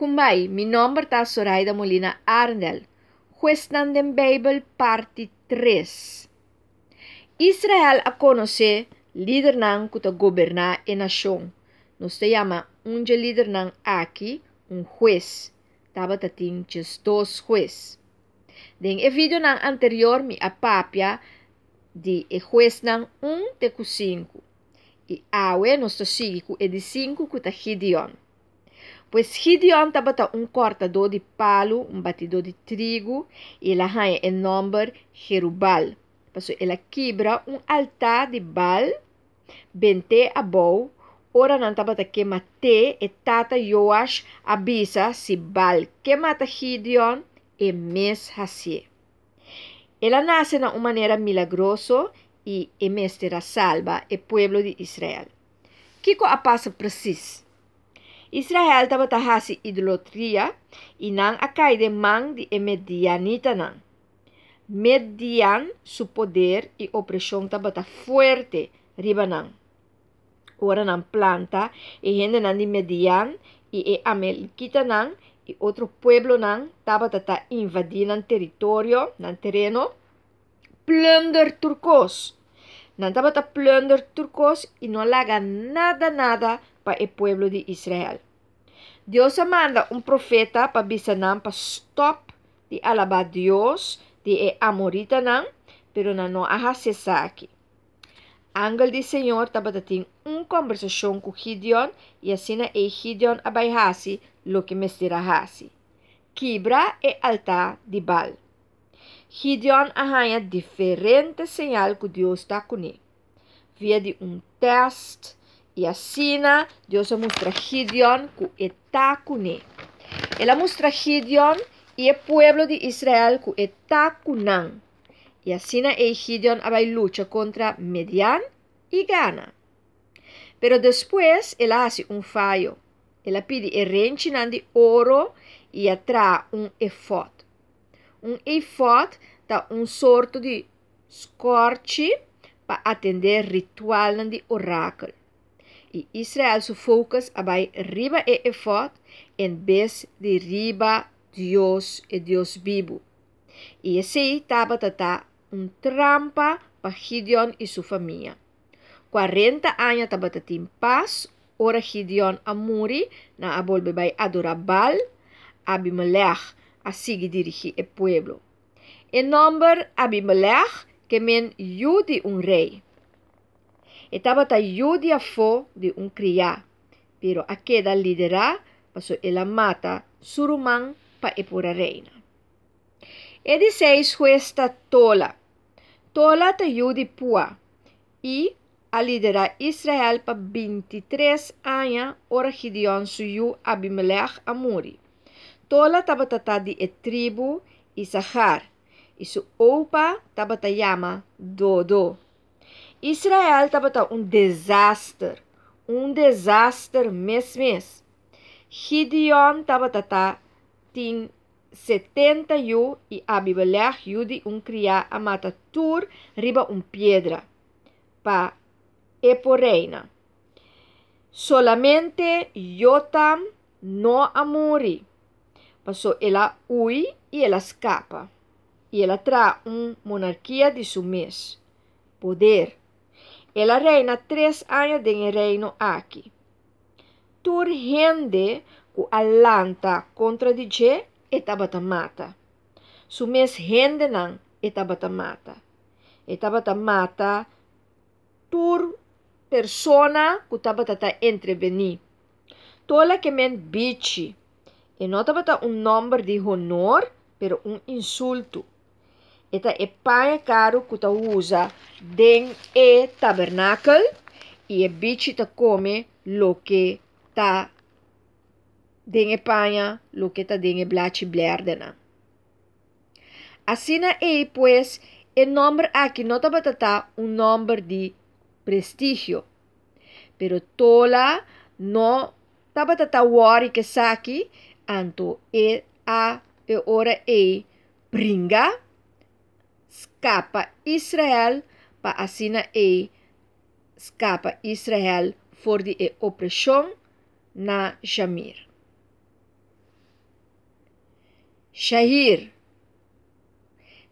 Cumay, mi nombre ta Zoraida Molina Arndel. Cuestan de Babel, parte 3. Israel a conoce líder nan kuta gobernar e nación. Nos te llama un líder nan aquí, un juez. Taba tatin dos juez. Den e video nan anterior mi apapia di e juez nan un te ku cinco. E awe nos ta sigi ku e edi cinco kuta Gideon. pois Gideon tabata tá um cortador de palo, um batidor de trigo, e ele ganha o nome Jerubal. ele quebra um altar de Baal, bente a bol, ora não tabata tá que mate e tata Joash abisa se Baal que mata Gideon e mes hasie. Ela nasce de uma maneira milagrosa e em mestre salva o povo de Israel. Kiko a passa preciso? Israel haciendo idolatría, y inan akaide man di nan Median su poder y opresión tabata fuerte ribanan. nan planta, y di median, y e y otro pueblo nan tabata invadinan territorio, nan terreno, plunder turcos. Nan tabata plunder turcos y no laga nada, nada para o povo de Israel. Deus manda um profeta para bisanan para stop de alabar Deus de e amorita nan, pero na no aja cesaki. Ángel de Senhor estava tendo uma conversação com Gideon e assim e Gideon abaihasi lo que mestirahasi. Quibra e altar de Baal. Gideon arranha diferente sinal que Deus está com ele. Via de um teste Y así Dios muestra Gideon que está con él. Él muestra y el pueblo de Israel que está con él. Y así e Gideon lucha contra Median y gana. Pero después él hace un fallo. Él pide el renchinán de oro y atrae un efot. Un efot da un sorto de scorci para atender ritual de oráculo. e Israel su focus bij riba e efod en bes de riba Deus e Deus vivo. e esse taba tata um trampa para Gideon e su família 40 anos taba tatim paz, ora Gideon amuri na abolbe bij adorabal, Abimelech, a que dirige e pueblo. e nombre Abimelech que men judi um rei Estaba a fo de un criá, pero aqueda liderá paso ela mata surumán pa pura reina. E disseis seis esta tola. Tola tayudi pua e a liderá Israel pa 23 años ora Gideon suyu Abimelech amuri. Tola tabatata di e tribo Isahar. Isu opa tabatayama Dodo. Israel estava tá, um desastre, um desastre mês mês. Gideon estava tá, tá, tem 71 e Abibelech judi um cria a mata tur riba um pedra pa e por reina. Solamente Jotam a amori. Passou ela ui e ela escapa. E ela traz uma monarquia de sumês poder ela reina três anos de reino aqui. Tur rende cu alanta contra DJ e tabatamata. Su mes rende nan e tabatamata. E tabatamata tur persona cu tabatata entreveni. Tola que men bici. E não tabata um nome de honor, pero um insulto. Esta es caro que usa den e tabernáculo y e bici come lo que ta den e paña lo que ta den e blachi blerdena. Asina e pues el nombre aquí no te un nombre de prestigio, pero tola no te wari que saki anto e a e ora e pringa escapa Israel, pa asina e escapa Israel for de e opressão na Jamir. Jair.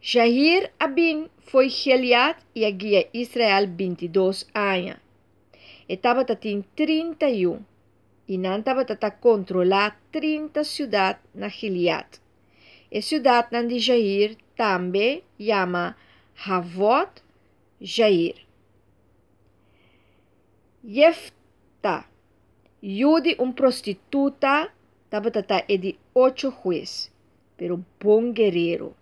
Jair Abin foi Geliad e a guia Israel 22 anos. Estava tatin 31 e não estava tata controlar 30 cidades na Gilead. E cidade de Jair também chama Havot Jair. Yefta, Yudi, um prostituta, Tabatata é de oito juiz, pero bom guerreiro.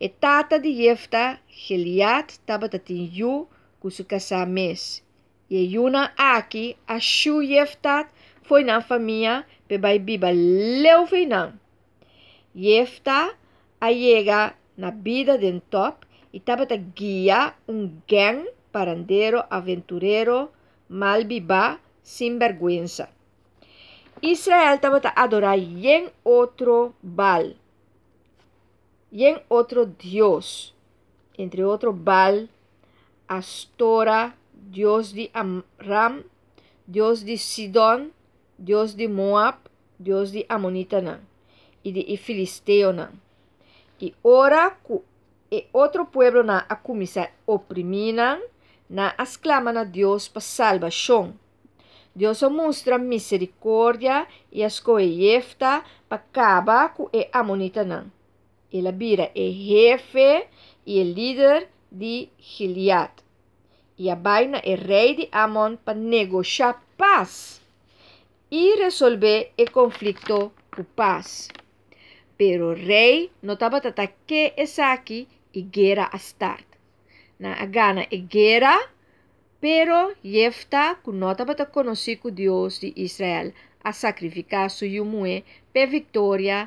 E tata de Yefta, Geliat, Tabatatin Yu, Kusukasames. E Yuna aqui, a Shu Jefta, foi na família, bebai biba leu feinan. Yefta, a na vida de un top y tabata guía un gang parandero, aventurero, viva sin vergüenza. Israel a adorar en otro bal, en otro Dios, entre otro bal. Astora, Dios de Amram, Dios de Sidón, Dios de Moab, Dios de amonitana y de Ifilisteona y ahora que e otro pueblo na akumisa opriminan na exclaman a Dios para salvación. Dios muestra misericordia y yefta para acabar con e Y la vira e jefe y el líder de Gilead. Y a e rey de Amon para negociar paz y resolver el conflicto con paz. pero rei no taba tata que esaki é e guerra astart. Na agana e guerra, pero yefta ku nota bata conoci ku Dios de Israel a sacrificar su yumue pe victoria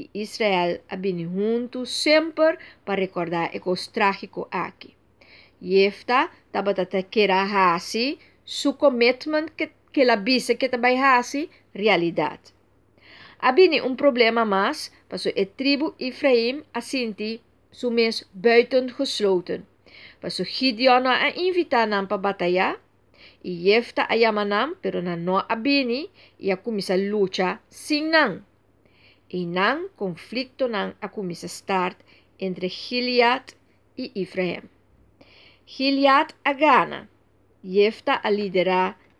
e Israel a bini junto sempre para recordar e trágico aqui. Yefta taba tata era hasi su commitment que, que la bise que taba é hasi realidade. Abini un problema más, paso e tribu Ephraim asinti, sumes buiten gesloten. pues Gideona invita nam pa bataya, y yefta ayamanam, pero na no abini, y kumisa lucha sin nan. Y nan conflicto nan kumisa start entre Gilead y Ephraim. Gilead a gana, yefta a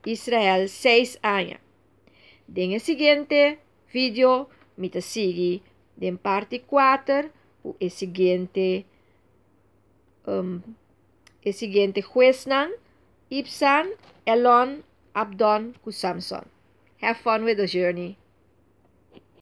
Israel seis años. Den siguiente, Video mit sigi den Parti 4 e siguiente um, e siguiente Huesnan, Ipsan, Elon, Abdon cu Samson. Have fun with the journey.